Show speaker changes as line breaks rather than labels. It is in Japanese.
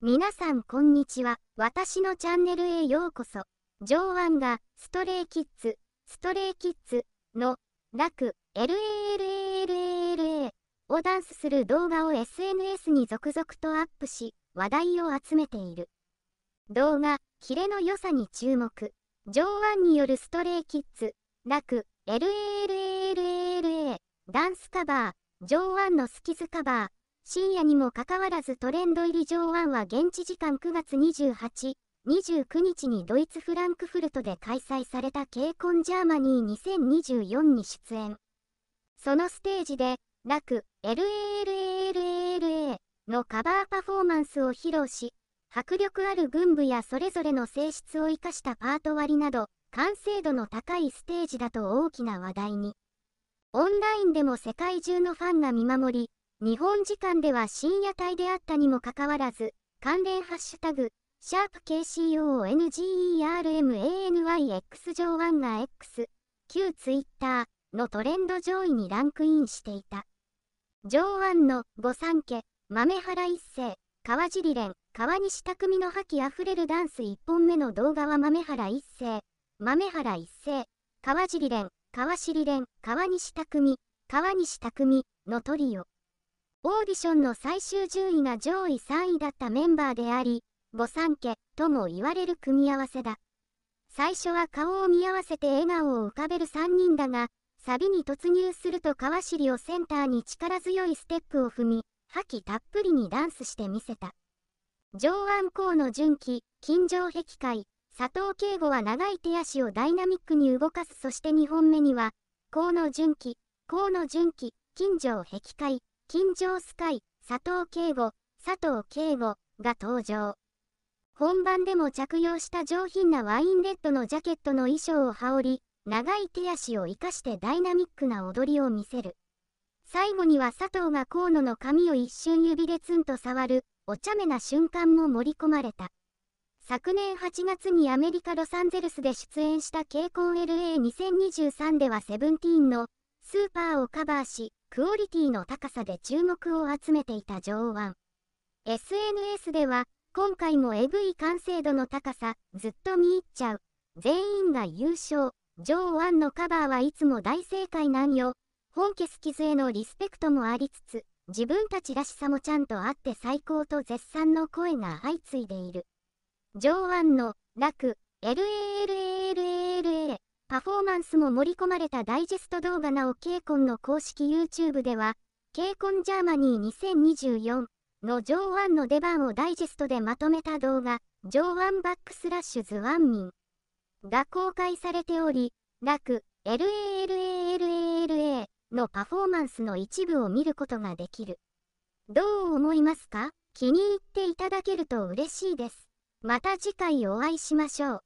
皆さんこんにちは。私のチャンネルへようこそ。上腕がストレイキッズ、ストレイキッズの楽 LALALALA をダンスする動画を SNS に続々とアップし話題を集めている。動画、キレの良さに注目。上腕によるストレイキッズ、楽 LALALALA ダンスカバー、上腕のスキズカバー、深夜にもかかわらずトレンド入り上腕は現地時間9月28、29日にドイツフランクフルトで開催された k コンジャーマニー2024に出演。そのステージで、ラク、LALALALA のカバーパフォーマンスを披露し、迫力ある群舞やそれぞれの性質を生かしたパート割りなど、完成度の高いステージだと大きな話題に。オンラインでも世界中のファンが見守り、日本時間では深夜帯であったにもかかわらず、関連ハッシュタグ、シャープ KCONGERMANYX 上1が X、旧 Twitter のトレンド上位にランクインしていた。上腕の御三家、豆原一世、川尻蓮、川西匠の覇気あふれるダンス1本目の動画は豆原一世、豆原一世、川尻蓮、川尻蓮、川西匠、川西匠のトリオ。オーディションの最終順位が上位3位だったメンバーであり、御三家とも言われる組み合わせだ。最初は顔を見合わせて笑顔を浮かべる3人だが、サビに突入すると川尻をセンターに力強いステップを踏み、覇気たっぷりにダンスしてみせた。上腕甲の純喜、金城壁会、佐藤慶吾は長い手足をダイナミックに動かすそして2本目には、河野純喜、河野純喜、金城壁会、金城スカイ、佐藤慶吾、佐藤慶吾が登場。本番でも着用した上品なワインレッドのジャケットの衣装を羽織り、長い手足を生かしてダイナミックな踊りを見せる。最後には佐藤が河野の髪を一瞬指でツンと触る、お茶目な瞬間も盛り込まれた。昨年8月にアメリカ・ロサンゼルスで出演した KCONLA2023 ではセブンティーンのスーパーをカバーし、クオリティの高さで注目を集めていた上腕 SNS では今回もエグい完成度の高さずっと見入っちゃう全員が優勝上腕のカバーはいつも大正解なんよ本家スキズへのリスペクトもありつつ自分たちらしさもちゃんとあって最高と絶賛の声が相次いでいる上腕の楽 LALA パフォーマンスも盛り込まれたダイジェスト動画なお k o n の公式 YouTube では、k コンジャーマニー2024の上腕の出番をダイジェストでまとめた動画、上腕バックスラッシュズワンミンが公開されており、楽、LALALALA のパフォーマンスの一部を見ることができる。どう思いますか気に入っていただけると嬉しいです。また次回お会いしましょう。